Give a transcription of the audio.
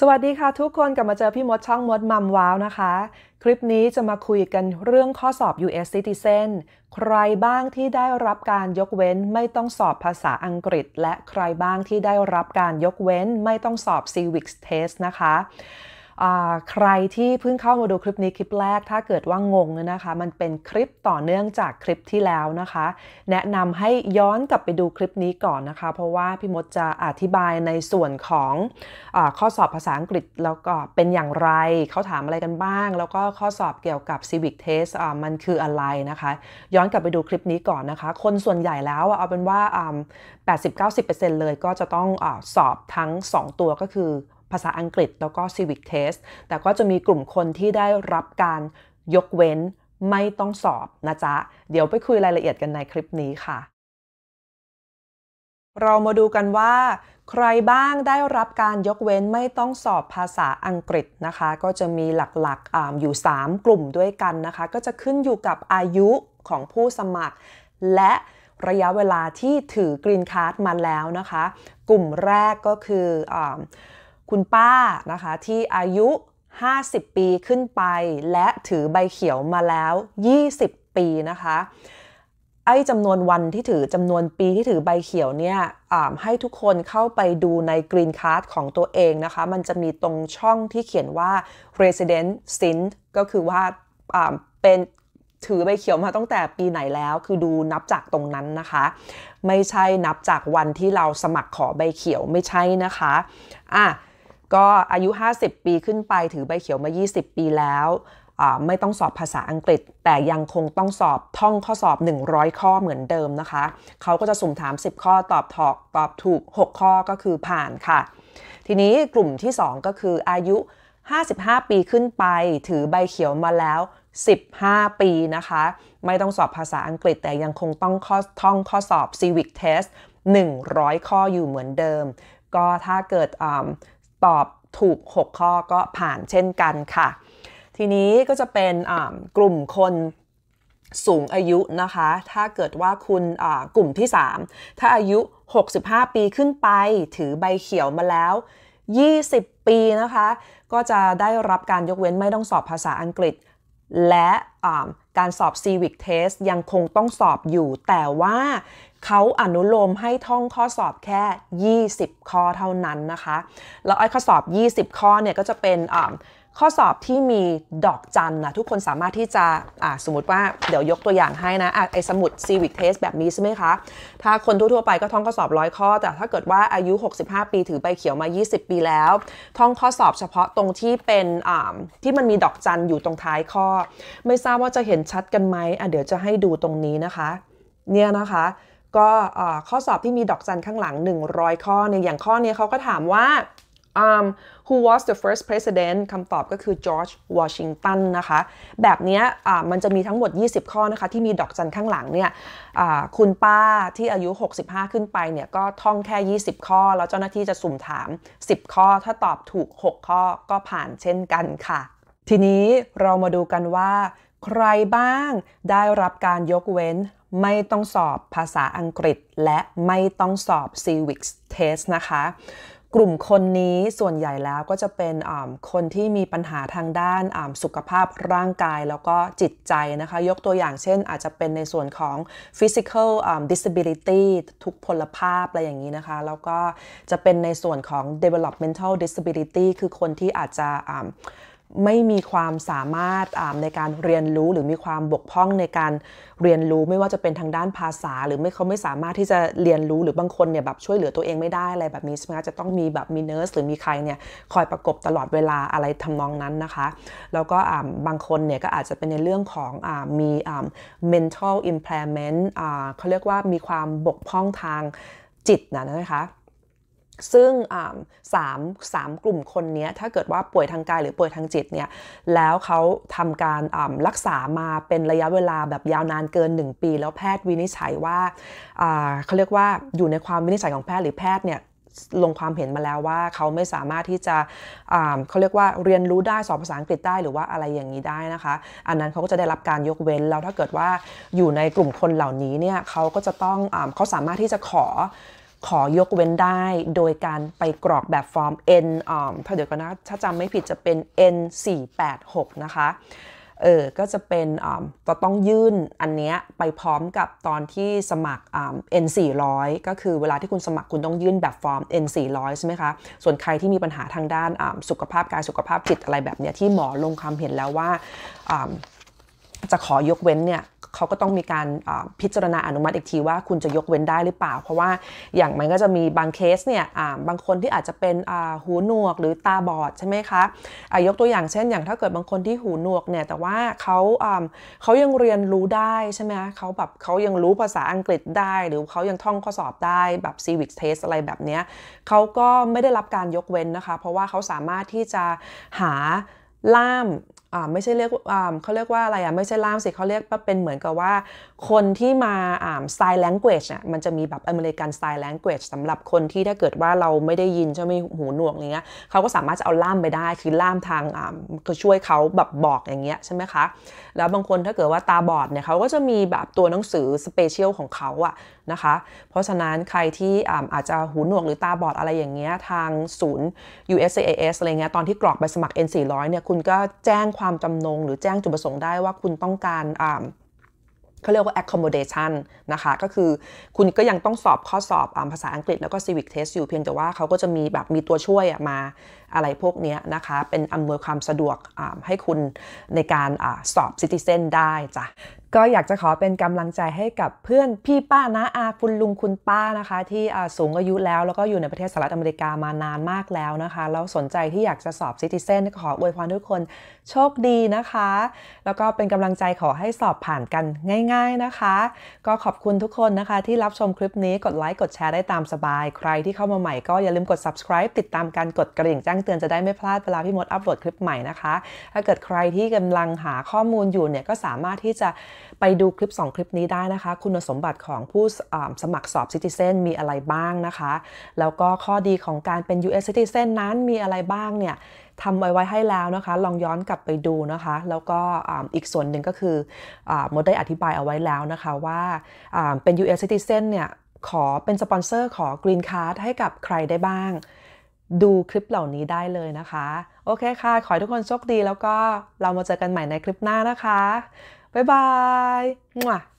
สวัสดีค่ะทุกคนกลับมาเจอพี่มดช่องมดมัมว้าวนะคะ คลิปนี้จะมาคุยกันเรื่องข้อสอบ US Citizen ใครบ้างที่ได้รับการยกเว้น ไม่ต้องสอบภาษาอังกฤษ และใครบ้างที่ได้รับการยกเว้น ไม่ต้องสอบ Civics Test นะคะใครที่เพิ่งเข้ามาดูคลิปนี้คลิปแรกถ้าเกิดว่างงเนี่ยนะคะมันเป็นคลิปต่อเนื่องจากคลิปที่แล้วนะคะ แนะนำให้ย้อนกลับไปดูคลิปนี้ก่อนนะคะ เพราะว่าพี่มดจะอธิบายในส่วนของอข้อสอบภาษาอังกฤษแล้วก็เป็นอย่างไร เขาถามอะไรกันบ้าง แล้วก็ข้อสอบเกี่ยวกับ civic test มันคืออะไรนะคะย้อนกลับไปดูคลิปนี้ก่อนนะคะ คนส่วนใหญ่แล้วเอาเป็นว่า80-90%เลยก็จะต้องอสอบทั้ง 2 ตัวก็คือภาษาอังกฤษแล้วก็ Civic Test แต่ก็จะมีกลุ่มคนที่ได้รับการยกเว้นไม่ต้องสอบนะจ๊ะ เดี๋ยวไปคุยรายละเอียดกันในคลิปนี้ค่ะ เรามาดูกันว่า ใครบ้างได้รับการยกเว้นไม่ต้องสอบภาษาอังกฤษนะคะ ก็จะมีหลักๆออยู่ 3 กลุ่มด้วยกันนะคะ ก็จะขึ้นอยู่กับอายุของผู้สมัคร และระยะเวลาที่ถือกรีนคาร์ดมาแล้วนะคะ กลุ่มแรกก็คืออคุณป้านะคะที่อายุ 50 ปีขึ้นไป และถือใบเขียวมาแล้ว 20 ปีนะคะไอ้จำนวนวันที่ถือจำนวนปีที่ถือใบเขียวเนี่ยให้ทุกคนเข้าไปดูในกรีนคาร์ดของตัวเองนะคะมันจะมีตรงช่องที่เขียนว่า resident since ก็คือว่าเป็นถือใบเขียวมาตั้งแต่ปีไหนแล้ว คือดูนับจากตรงนั้นนะคะ ไม่ใช่นับจากวันที่เราสมัครขอใบเขียวไม่ใช่นะคะอ่ะก็อายุ 50 ปีขึ้นไป ถือใบเขียวมา 20 ปีแล้ว ไม่ต้องสอบภาษาอังกฤษ แต่ยังคงต้องสอบท่องข้อสอบ 100 ข้อเหมือนเดิมนะคะเขาก็จะสุ่มถาม 10 ข้อตอบถอกตอบถูก6 ข้อก็คือผ่านค่ะ ทีนี้กลุ่มที่ 2 ก็คืออายุ 55 ปีขึ้นไป ถือใบเขียวมาแล้ว 15 ปีนะคะ ไม่ต้องสอบภาษาอังกฤษ แต่ยังคงต้องข้อท่องข้อสอบ Civic Test 100 ข้ออยู่เหมือนเดิม ก็ถ้าเกิดตอบถูก 6 ข้อก็ผ่านเช่นกันค่ะ ทีนี้ก็จะเป็นกลุ่มคนสูงอายุนะคะ ถ้าเกิดว่าคุณกลุ่มที่ 3 ถ้าอายุ 65 ปีขึ้นไปถือใบเขียวมาแล้ว 20 ปีนะคะก็จะได้รับการยกเว้นไม่ต้องสอบภาษาอังกฤษ และการสอบ Civic Test ยังคงต้องสอบอยู่ แต่ว่าเขาอนุโลมให้ท่องข้อสอบแค่ 20ข้อเท่านั้นนะคะ แล้วไอ้ข้อสอบ 20 ข้อเนี่ยก็จะเป็นอ่าข้อสอบที่มีดอกจันนะทุกคนสามารถที่จะะสมมติว่าเดี๋ยวยกตัวอย่างให้นะอะไอสมุด Civic Test แบบนี้ใช่ไหมคะ ถ้าคนทั่วๆไปก็ท่องข้อสอบร้อยข้อ แต่ถ้าเกิดว่าอายุ 65 ปีถือใบเขียวมา 20 ปีแล้วท่องข้อสอบเฉพาะตรงที่เป็นที่มันมีดอกจันอยู่ตรงท้ายข้อ ไม่ทราบว่าจะเห็นชัดกันไหมเดี๋ยวจะให้ดูตรงนี้นะคะเนี่ยนะคะ ก็ข้อสอบที่มีดอกจันข้างหลัง 100 ข้อเนี่ยอย่างข้อนี้เขาก็ถามว่า um, who was the first president คำตอบก็คือจอร์จ วอชิงตันนะคะแบบนี้มันจะมีทั้งหมด 20 ข้อนะคะที่มีดอกจันข้างหลังเนี่ยคุณป้าที่อายุ 65 ขึ้นไปเนี่ยก็ท่องแค่ 20 ข้อแล้วเจ้าหน้าที่จะสุ่มถาม 10 ข้อ ถ้าตอบถูก 6 ข้อก็ผ่านเช่นกันค่ะ ทีนี้เรามาดูกันว่า ใครบ้างได้รับการยกเว้นไม่ต้องสอบภาษาอังกฤษ และไม่ต้องสอบ Civics Test นะคะกลุ่มคนนี้ส่วนใหญ่แล้วก็จะเป็นคนที่มีปัญหาทางด้านสุขภาพร่างกายแล้วก็จิตใจนะคะ ยกตัวอย่างเช่นอาจจะเป็นในส่วนของ physical disability ทุกพลภาพอะไรอย่างนี้นะคะ แล้วก็จะเป็นในส่วนของ developmental disability คือคนที่อาจจะไม่มีความสามารถในการเรียนรู้หรือมีความบกพร่องในการเรียนรู้ไม่ว่าจะเป็นทางด้านภาษาหรือไม่เขาไม่สามารถที่จะเรียนรู้หรือบางคนเนี่ยแบบช่วยเหลือตัวเองไม่ได้อะไรแบบนี้ใช่ไหมจะต้องมีแบบมีเนอร์สหรือมีใครเนี่ยคอยประกบตลอดเวลาอะไรทำนองนั้นนะคะ แล้วก็บางคนเนี่ยก็อาจจะเป็นในเรื่องของอมี mental impairment เขาเรียกว่ามีความบกพร่องทางจิตนะนะคะซึ่งสามสามกลุ่มคนนี้ถ้าเกิดว่าป่วยทางกายหรือป่วยทางจิตเนี่ยแล้วเขาทำการรักษามาเป็นระยะเวลาแบบยาวนานเกิน 1 ปี แล้วแพทย์วินิจฉัยว่าเขาเรียกว่าอยู่ในความวินิจฉัยของแพทย์หรือแพทย์เนี่ยลงความเห็นมาแล้วว่าเขาไม่สามารถที่จะเขาเรียกว่าเรียนรู้ได้สอบภาษาอังกฤษได้หรือว่าอะไรอย่างนี้ได้นะคะอันนั้นเขาก็จะได้รับการยกเว้นแล้วถ้าเกิดว่าอยู่ในกลุ่มคนเหล่านี้เนี่ยเขาก็จะต้องอเขาสามารถที่จะขอขอยกเว้นได้โดยการไปกรอกแบบฟอร์ม N อ่อถ้าเดี๋ยวก่อนนะ ถ้าจำไม่ผิดจะเป็น N 4 8 6นะคะเออก็จะเป็นจะต้องยื่นอันเนี้ยไปพร้อมกับตอนที่สมัครอ่ N 4 0 0ก็คือเวลาที่คุณสมัครคุณต้องยื่นแบบฟอร์ม N 4 0 0ใช่ไหมคะ ส่วนใครที่มีปัญหาทางด้านสุขภาพกายสุขภาพจิตอะไรแบบเนี้ยที่หมอลงคำาเห็นแล้วว่าจะขอยกเว้นเนี่ยเขาก็ต้องมีการพิจารณาอนุมัติอีกทีว่า คุณจะยกเว้นได้หรือเปล่า เพราะว่าอย่างมันก็จะมีบางเคสเนี่ยบางคนที่อาจจะเป็นหูหนวกหรือตาบอด ใช่ไหมคะยกตัวอย่างเช่น อย่างถ้าเกิดบางคนที่หูหนวกเนี่ยแต่ว่าเขาเขายังเรียนรู้ได้ ใช่ไหมเขาแบบเขายังรู้ภาษาอังกฤษได้ หรือเขายังท่องข้อสอบได้แบบ civic test อะไรแบบนี้เขาก็ไม่ได้รับการยกเว้นนะคะเพราะว่าเขาสามารถที่จะหาล่ามไม่ใช่เรียกเขาเรียกว่าอะไรอ่ะไม่ใช่ล่ามสิเขาเรียกว่าเป็นเหมือนกับว่า คนที่มาสไตล์แลงเกจเนี่ยมันจะมีแบบอเมริกันสไตล์แลงเกจสำหรับคนที่ถ้าเกิดว่าเราไม่ได้ยินใช่ไหมหูหนวกอะไรเงี้ยเขาก็สามารถจะเอาล่ามไปได้คือล่ามทางก็ช่วยเขาแบบบอกอย่างเงี้ยใช่ไหมคะ แล้วบางคนถ้าเกิดว่าตาบอดเนี่ยเขาก็จะมีแบบตัวหนังสือสเปเชียลของเขาอะนะคะ เพราะฉะนั้นใครที่อาจจะหูหนวกหรือตาบอดอะไรอย่างเงี้ยทางศูนย์ u s a a s อะไรเงี้ยตอนที่กรอกใบสมัคร N400 เนี่ยคุณก็แจ้งความจำนงหรือแจ้งจุดประสงค์ได้ว่าคุณต้องการ เขาเรียกว่า accommodation นะคะ ก็คือคุณก็ยังต้องสอบข้อสอบภาษาอังกฤษแล้วก็ civic test อยู่เพียงแต่ว่าเขาก็จะมีแบบมีตัวช่วยมาอะไรพวกนี้นะคะ เป็นอำนวยความสะดวกให้คุณในการสอบซิติเซนได้จ้ะก็อยากจะขอเป็นกำลังใจให้กับเพื่อนพี่ป้านะอาคุณลุงคุณป้านะคะ ที่สูงอายุแล้ว แล้วก็อยู่ในประเทศสหรัฐอเมริกามานานมากแล้วนะคะแล้วสนใจที่อยากจะสอบซิติเซนขออวยพรทุกคนโชคดีนะคะ แล้วก็เป็นกำลังใจขอให้สอบผ่านกันง่าย ๆนะคะ ก็ขอบคุณทุกคนนะคะที่รับชมคลิปนี้กดไลค์กดแชร์ได้ตามสบายใครที่เข้ามาใหม่ก็อย่าลืมกด subscribe ติดตามการกดกระดิ่งแจ้งเตือนจะได้ไม่พลาดเวลาพี่มดอัปโหลดคลิปใหม่นะคะถ้าเกิดใครที่กำลังหาข้อมูลอยู่เนี่ยก็สามารถที่จะไปดูคลิป 2 คลิปนี้ได้นะคะ คุณสมบัติของผู้สมัครสอบซิติเซนมีอะไรบ้างนะคะ แล้วก็ข้อดีของการเป็น US citizen นั้นมีอะไรบ้างเนี่ยทำไว้ไว้ให้แล้วนะคะ ลองย้อนกลับไปดูนะคะ แล้วก็อีกส่วนหนึ่งก็คือโมดได้อธิบายเอาไว้แล้วนะคะว่าเป็น US citizen เนี่ยขอเป็นสปอนเซอร์ขอ Green Card ให้กับใครได้บ้างดูคลิปเหล่านี้ได้เลยนะคะ โอเคค่ะ ขอให้ทุกคนโชคดีแล้วก็เรามาเจอกันใหม่ในคลิปหน้านะคะ บ๊ายบาย